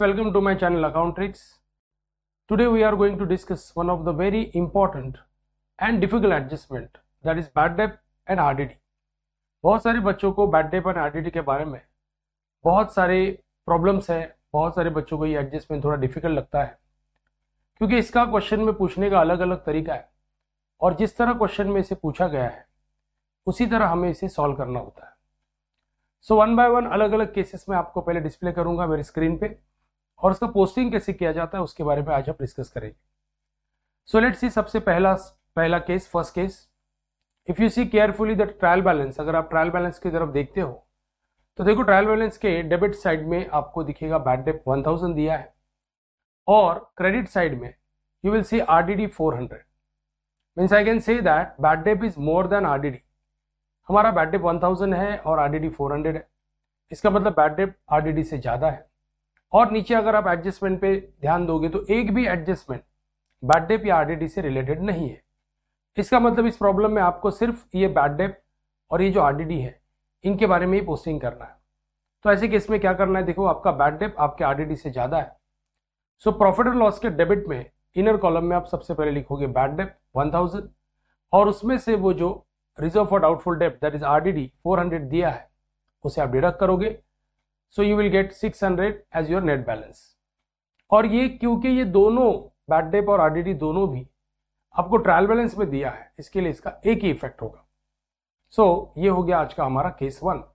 Welcome to my channel Account Tricks. Today we are going to discuss one of the very important and difficult adjustment that is bad debt and RDD. बहुत सारे बच्चों को bad debt और RDD के बारे में बहुत सारे प्रॉब्लम्स हैं बहुत सारे बच्चों को ये एडजस्टमेंट थोड़ा डिफिकल्ट लगता है क्योंकि इसका क्वेश्चन में पूछने का अलग अलग तरीका है और जिस तरह क्वेश्चन में इसे पूछा गया है उसी तरह हमें इसे सॉल्व करना होता है सो वन बाय वन अलग अलग केसेस में आपको पहले डिस्प्ले करूंगा मेरे स्क्रीन पे और उसका पोस्टिंग कैसे किया जाता है उसके बारे में आज आप डिस्कस करेंगे सो लेट सी सबसे पहला पहला case first case if you see carefully the trial balance अगर आप ट्रायल बैलेंस की तरफ देखते हो तो देखो ट्रायल बैलेंस के डेबिट साइड में आपको दिखेगा बैड डेप वन थाउजेंड दिया है और क्रेडिट साइड में you will see R D D four hundred means I can say that bad debt is more than R D D हमारा bad debt one thousand है और R D D four hundred है इसका मतलब bad debt R D D से ज़्यादा है और नीचे अगर आप एडजस्टमेंट पे ध्यान दोगे तो एक भी एडजस्टमेंट बैड डेप या आरडीडी से रिलेटेड नहीं है इसका मतलब इस प्रॉब्लम में आपको सिर्फ ये बैड डेप और ये जो आरडीडी है इनके बारे में ही पोस्टिंग करना है तो ऐसे केस में क्या करना है देखो आपका बैड डेप आपके आरडीडी से ज़्यादा है सो प्रॉफिट एंड लॉस के डेबिट में इनर कॉलम में आप सबसे पहले लिखोगे बैड डेप थाउजेंड और उसमें से वो जो reserve for doubtful debt that is RDD hundred दिया है उसे आप डिडक्ट करोगे so you will get 600 as your net balance और ये क्योंकि ये दोनों बैड डेप और आरडीडी दोनों भी आपको ट्रायल बैलेंस में दिया है इसके लिए इसका एक ही इफेक्ट होगा सो so, ये हो गया आज का हमारा केस वन